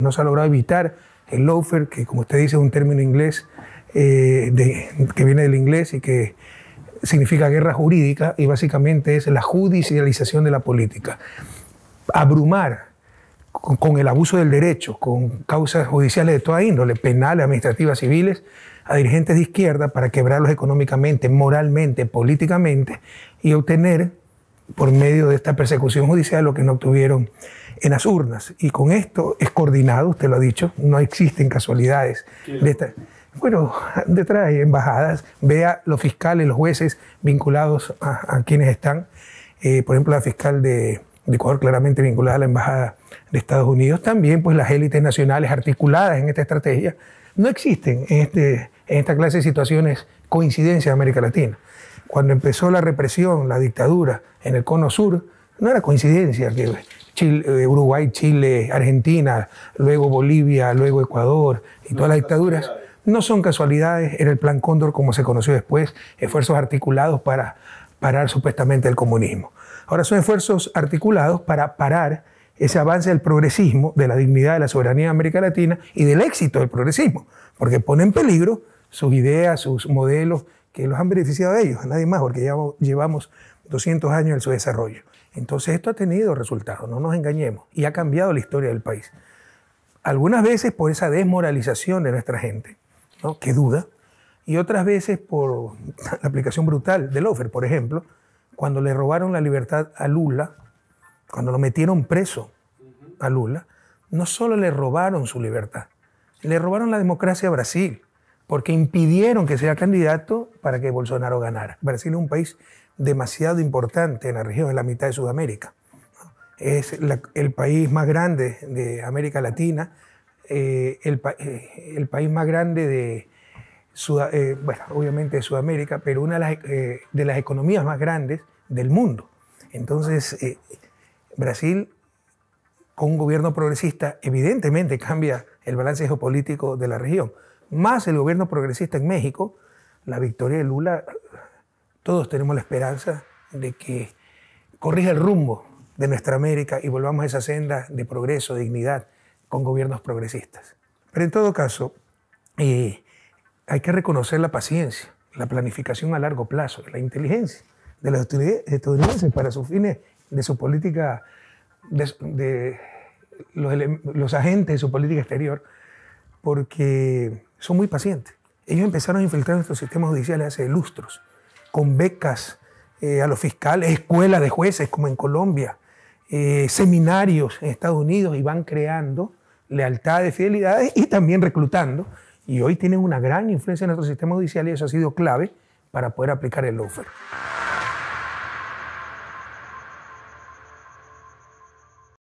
No se ha logrado evitar el lawfare, que como usted dice es un término inglés, eh, que viene del inglés y que significa guerra jurídica y básicamente es la judicialización de la política. Abrumar con, con el abuso del derecho, con causas judiciales de toda índole, penales, administrativas, civiles, a dirigentes de izquierda para quebrarlos económicamente, moralmente, políticamente y obtener por medio de esta persecución judicial lo que no obtuvieron en las urnas. Y con esto es coordinado, usted lo ha dicho, no existen casualidades. bueno, detrás hay embajadas, vea los fiscales, los jueces vinculados a, quienes están. Eh, por ejemplo, la fiscal de, de Ecuador claramente vinculada a la Embajada de Estados Unidos, también pues las élites nacionales articuladas en esta estrategia, no existen en, este, en esta clase de situaciones coincidencias de América Latina. Cuando empezó la represión, la dictadura en el Cono Sur, no era coincidencia, que eh, Uruguay, Chile, Argentina, luego Bolivia, luego Ecuador y todas las dictaduras, no son casualidades, era el Plan Cóndor como se conoció después, esfuerzos articulados para parar supuestamente el comunismo. Ahora son esfuerzos articulados para parar ese avance del progresismo, de la dignidad de la soberanía de América Latina y del éxito del progresismo, porque pone en peligro sus ideas, sus modelos que los han beneficiado a ellos, a nadie más, porque ya llevamos 200 años en su desarrollo. Entonces esto ha tenido resultados, no nos engañemos, y ha cambiado la historia del país. Algunas veces por esa desmoralización de nuestra gente, ¿no? que duda, y otras veces por la aplicación brutal del offer, por ejemplo, cuando le robaron la libertad a Lula, cuando lo metieron preso a Lula, no solo le robaron su libertad, le robaron la democracia a Brasil, porque impidieron que sea candidato para que Bolsonaro ganara. Brasil es un país demasiado importante en la región, en la mitad de Sudamérica. Es el país más grande de América Latina, eh, eh, el, país más grande de, eh, obviamente de Sudamérica, pero una de las, economías más grandes del mundo. Entonces, Brasil, con un gobierno progresista, evidentemente cambia el balance geopolítico de la región. Más el gobierno progresista en México, la victoria de Lula todos tenemos la esperanza de que corrija el rumbo de nuestra América y volvamos a esa senda de progreso, de dignidad, con gobiernos progresistas. Pero en todo caso, eh, hay que reconocer la paciencia, la planificación a largo plazo, la inteligencia de los estadounidenses para sus fines de su política, de, los, los agentes de su política exterior, porque son muy pacientes. Ellos empezaron a infiltrar nuestros sistemas judiciales hace lustros con becas eh, a los fiscales, escuelas de jueces como en Colombia, eh, seminarios en Estados Unidos y van creando lealtades, fidelidades y también reclutando. Y hoy tienen una gran influencia en nuestro sistema judicial y eso ha sido clave para poder aplicar el lawfare.